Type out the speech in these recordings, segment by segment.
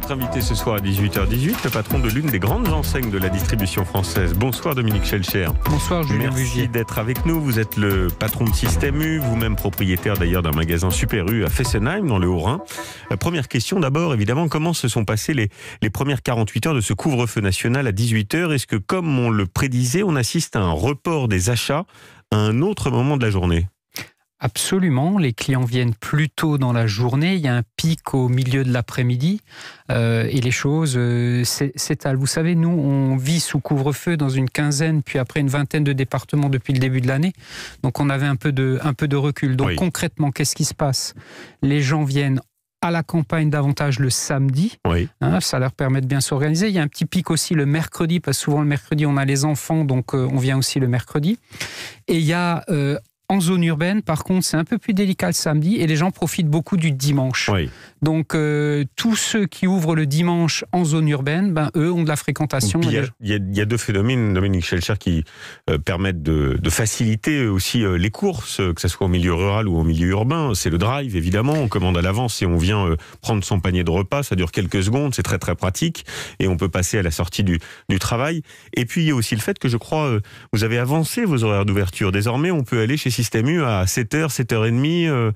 notre invité ce soir à 18h18, le patron de l'une des grandes enseignes de la distribution française. Bonsoir Dominique Schelcher. Bonsoir Julien Merci d'être avec nous. Vous êtes le patron de Système U, vous-même propriétaire d'ailleurs d'un magasin Super U à Fessenheim dans le Haut-Rhin. Euh, première question d'abord, évidemment, comment se sont passées les, les premières 48 heures de ce couvre-feu national à 18h Est-ce que, comme on le prédisait, on assiste à un report des achats à un autre moment de la journée Absolument, les clients viennent plus tôt dans la journée, il y a un pic au milieu de l'après-midi euh, et les choses euh, s'étalent. Vous savez, nous, on vit sous couvre-feu dans une quinzaine, puis après une vingtaine de départements depuis le début de l'année, donc on avait un peu de, un peu de recul. Donc concrètement, qu'est-ce qui se passe Les gens viennent à la campagne davantage le samedi. Oui. Hein, ça leur permet de bien s'organiser. Il y a un petit pic aussi le mercredi, parce souvent le mercredi, on a les enfants, donc euh, on vient aussi le mercredi. Et il y a en zone urbaine, par contre, c'est un peu plus délicat le samedi et les gens profitent beaucoup du dimanche. Donc, euh, tous ceux qui ouvrent le dimanche en zone urbaine, ben, eux ont de la fréquentation. Il y, a deux phénomènes, Dominique Schelcher, qui euh, permettent de, faciliter aussi euh, les courses, que ce soit au milieu rural ou au milieu urbain. C'est le drive, évidemment. On commande à l'avance et on vient prendre son panier de repas. Ça dure quelques secondes, c'est très très pratique et on peut passer à la sortie du, du travail. Et puis, il y a aussi le fait que je crois, vous avez avancé vos horaires d'ouverture. Désormais, on peut aller chez système U à 7h, euh, 7h30, euh,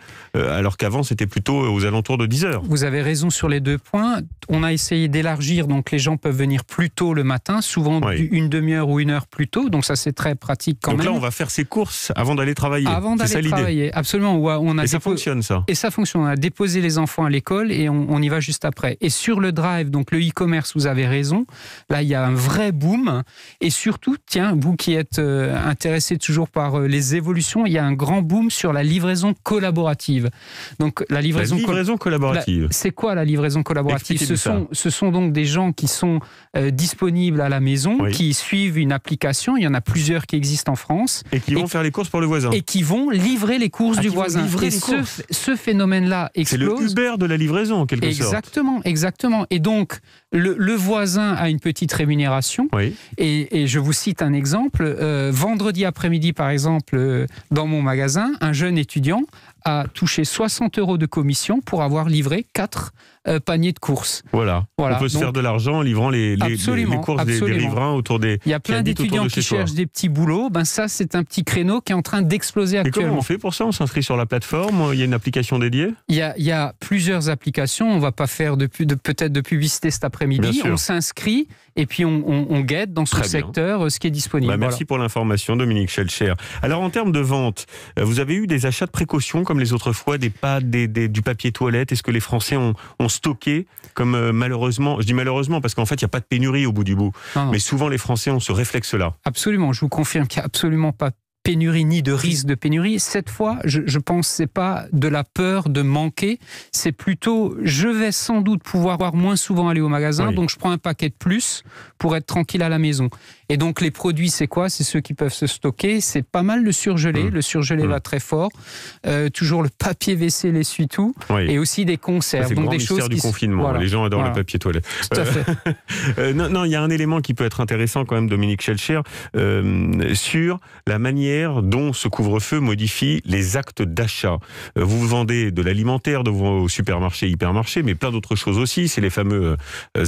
alors qu'avant c'était plutôt aux alentours de 10h. Vous avez raison sur les deux points. On a essayé d'élargir, donc les gens peuvent venir plus tôt le matin, souvent une demi-heure ou une heure plus tôt, donc ça c'est très pratique quand même. Donc là on va faire ses courses avant d'aller travailler. Avant d'aller travailler, absolument. On a et ça fonctionne ça. Et ça fonctionne. On a déposé les enfants à l'école et on, y va juste après. Et sur le drive, donc le e-commerce, vous avez raison. Là il y a un vrai boom. Et surtout, tiens, vous qui êtes euh, intéressé toujours par les évolutions, il il y a un grand boom sur la livraison collaborative. Donc la livraison, collaborative. C'est quoi la livraison collaborative ce sont, ce sont, donc des gens qui sont euh, disponibles à la maison, qui suivent une application. Il y en a plusieurs qui existent en France. Et qui vont faire les courses pour le voisin. Et qui vont livrer les courses ah, du voisin. ce, ce phénomène-là explose. C'est le Uber de la livraison en quelque sorte. Exactement, exactement. Et donc le, voisin a une petite rémunération. Et, je vous cite un exemple. Euh, vendredi après-midi, par exemple, euh, dans mon magasin, un jeune étudiant a touché 60 euros de commission pour avoir livré 4 euh, paniers de courses. Voilà. On peut se faire de l'argent en livrant les, les, courses des, autour des. Il y a plein d'étudiants qui cherchent des petits boulots. Ben ça, c'est un petit créneau qui est en train d'exploser actuellement. Et comment on fait pour ça On s'inscrit sur la plateforme Il y a une application dédiée il y, a, plusieurs applications. On ne va pas faire de peut-être de publicité cet après-midi. On s'inscrit et puis on, guette dans ce secteur euh, ce qui est disponible. Bah, merci pour l'information, Dominique Schelcher. Alors en termes de vente, euh, vous avez eu des achats de précaution comme les autres fois, des pâtes, des, du papier toilette. Est-ce que les Français ont, stocké comme euh, malheureusement, je dis malheureusement parce qu'en fait il n'y a pas de pénurie au bout du bout, mais souvent les Français ont ce réflexe-là. Absolument, je vous confirme qu'il n'y a absolument pas de pénurie ni de risque de pénurie. Cette fois, je, je pense c'est pas de la peur de manquer, c'est plutôt je vais sans doute pouvoir voir moins souvent aller au magasin, donc je prends un paquet de plus pour être tranquille à la maison. Et donc les produits, c'est quoi C'est ceux qui peuvent se stocker. C'est pas mal le surgelé. Mmh. Le surgelé mmh. va très fort. Euh, toujours le papier WC, l'essuie-tout, et aussi des conserves. C'est donc des choses du confinement. Les gens adorent le papier toilette. Tout à fait. Euh, euh, non, il y a un élément qui peut être intéressant quand même, Dominique Schelcher, sur la manière dont ce couvre-feu modifie les actes d'achat. vous vendez de l'alimentaire au supermarchés, hypermarché, mais plein d'autres choses aussi. C'est les fameux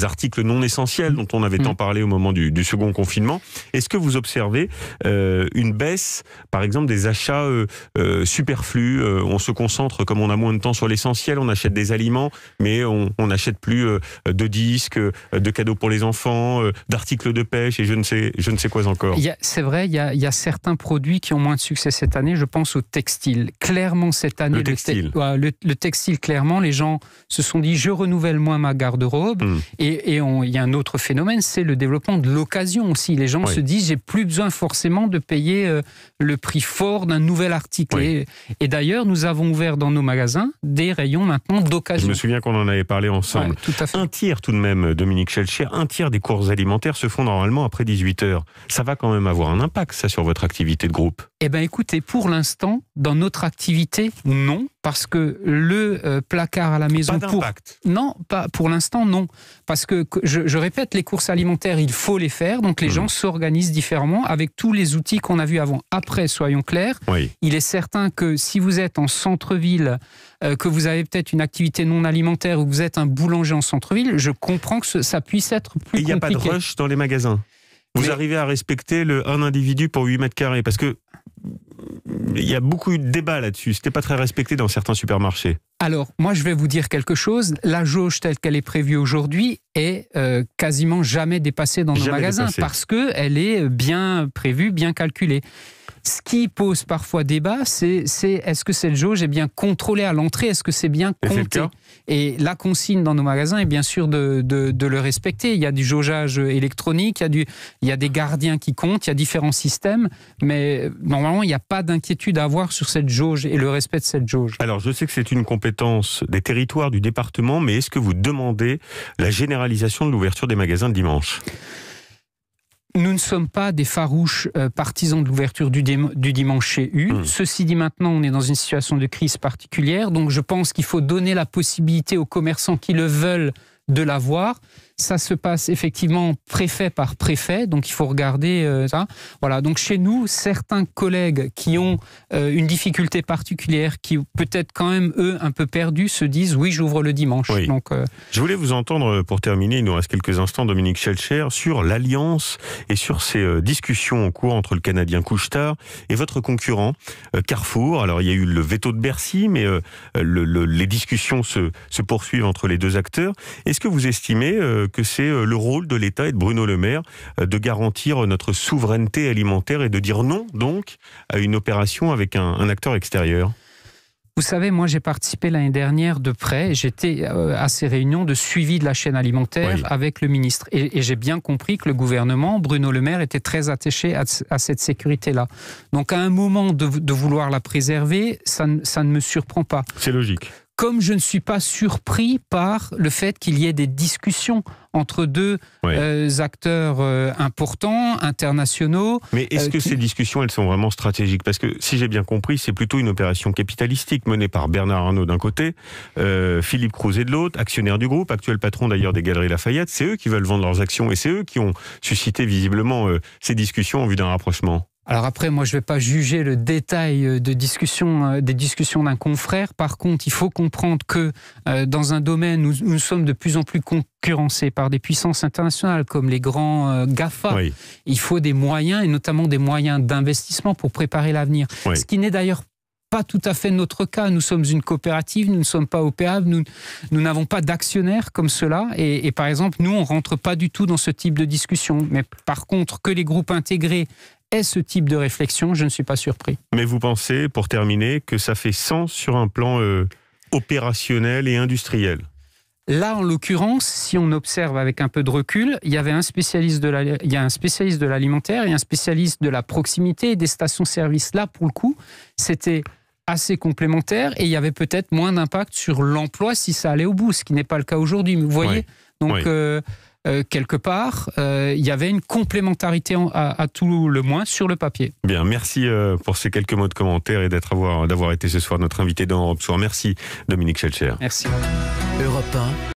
articles non essentiels dont on avait mmh. tant parlé au moment du second confinement est-ce que vous observez euh, une baisse, par exemple, des achats euh, euh, superflus On se concentre, comme on a moins de temps, sur l'essentiel. On achète des aliments, mais on n'achète plus de disques, de cadeaux pour les enfants, d'articles de pêche et je ne sais, je ne sais quoi encore. C'est vrai, il y, a, certains produits qui ont moins de succès cette année. Je pense au textile. Clairement, cette année, le textile, clairement, les gens se sont dit je renouvelle moins ma garde-robe. Hmm. Et il y a un autre phénomène, c'est le développement de l'occasion aussi. Les gens se disent, j'ai plus besoin forcément de payer euh, le prix fort d'un nouvel article. Et, d'ailleurs, nous avons ouvert dans nos magasins des rayons maintenant d'occasion. Je me souviens qu'on en avait parlé ensemble. Un tiers tout de même, euh, Dominique Schelcher, un tiers des courses alimentaires se font normalement après 18 heures. Ça va quand même avoir un impact, ça, sur votre activité de groupe Eh bien, écoutez, pour l'instant, dans notre activité, non, parce que le euh, placard à la maison pas pour non, pas pour l'instant non, parce que je, répète, les courses alimentaires, il faut les faire, donc les mmh. gens s'organisent différemment avec tous les outils qu'on a vus avant. Après, soyons clairs, il est certain que si vous êtes en centre-ville, euh, que vous avez peut-être une activité non alimentaire ou que vous êtes un boulanger en centre-ville, je comprends que ça puisse être plus. Et il n'y a pas de rush dans les magasins. Vous arrivez à respecter le un individu pour 8 mètres carrés parce que il y a beaucoup de débats là-dessus. Ce C'était pas très respecté dans certains supermarchés. Alors, moi, je vais vous dire quelque chose. La jauge telle qu'elle est prévue aujourd'hui est euh, quasiment jamais dépassée dans nos magasins parce qu'elle est bien prévue, bien calculée. Ce qui pose parfois débat, c'est est-ce que cette jauge est bien contrôlée à l'entrée Est-ce que c'est bien compté Et la consigne dans nos magasins est bien sûr de, le respecter. Il y a du jaugeage électronique, il y, a il y a des gardiens qui comptent, il y a différents systèmes, mais normalement, il n'y a pas d'inquiétude à avoir sur cette jauge et le respect de cette jauge. Alors, je sais que c'est une compétence des territoires, du département, mais est-ce que vous demandez la généralisation de l'ouverture des magasins de dimanche nous ne sommes pas des farouches euh, partisans de l'ouverture du, dimanche chez U. Hmm. Ceci dit, maintenant, on est dans une situation de crise particulière, donc je pense qu'il faut donner la possibilité aux commerçants qui le veulent de l'avoir. Ça se passe effectivement préfet par préfet, donc il faut regarder euh, ça. Voilà, donc chez nous, certains collègues qui ont euh, une difficulté particulière, qui peut-être quand même eux un peu perdus, se disent oui, j'ouvre le dimanche. Donc, euh, Je voulais vous entendre pour terminer, il nous reste quelques instants, Dominique Schelcher, sur l'alliance et sur ces discussions en cours entre le Canadien Couchetard et votre concurrent Carrefour. Alors il y a eu le veto de Bercy, mais les discussions se, se, poursuivent entre les deux acteurs. Est-ce que vous estimez euh, que c'est euh, le rôle de l'État et de Bruno Le Maire euh, de garantir notre souveraineté alimentaire et de dire non, donc, à une opération avec un, acteur extérieur vous savez, moi j'ai participé l'année dernière de près, j'étais à ces réunions de suivi de la chaîne alimentaire avec le ministre. Et, j'ai bien compris que le gouvernement, Bruno Le Maire, était très attaché à, cette sécurité-là. Donc à un moment de, vouloir la préserver, ça ne me surprend pas. C'est logique comme je ne suis pas surpris par le fait qu'il y ait des discussions entre deux euh, acteurs euh, importants, internationaux. Mais est-ce euh, que ces discussions, elles sont vraiment stratégiques Parce que, si j'ai bien compris, c'est plutôt une opération capitalistique menée par Bernard Arnault d'un côté, Philippe Crouzet de l'autre, actionnaire du groupe, actuel patron d'ailleurs des Galeries Lafayette. C'est eux qui veulent vendre leurs actions et c'est eux qui ont suscité visiblement ces discussions en vue d'un rapprochement. Alors après, moi, je ne vais pas juger le détail euh, de discussion, euh, des discussions d'un confrère. Par contre, il faut comprendre que euh, dans un domaine où nous sommes de plus en plus concurrencés par des puissances internationales comme les grands GAFA, il faut des moyens, et notamment des moyens d'investissement pour préparer l'avenir. Ce qui n'est d'ailleurs pas tout à fait notre cas. Nous sommes une coopérative, nous ne sommes pas opérables, nous, nous n'avons pas d'actionnaires comme cela. Et, et, par exemple, nous, on rentre pas du tout dans ce type de discussion. Mais par contre, que les groupes intégrés ce type de réflexion, je ne suis pas surpris. Mais vous pensez, pour terminer, que ça fait sens sur un plan euh, opérationnel et industriel Là, en l'occurrence, si on observe avec un peu de recul, il y avait un spécialiste de la, il y a un spécialiste de l'alimentaire et un spécialiste de la proximité et des stations-service. Là, pour le coup, c'était assez complémentaire et il y avait peut-être moins d'impact sur l'emploi si ça allait au bout, ce qui n'est pas le cas aujourd'hui. Vous voyez, donc. Euh, euh, quelque part, euh, il y avait une complémentarité à, tout le moins sur le papier. Bien, merci euh, pour ces quelques mots de commentaire et d'avoir été ce soir notre invité dans Europe Soir. Merci Dominique Schelcher. Merci. Europe 1.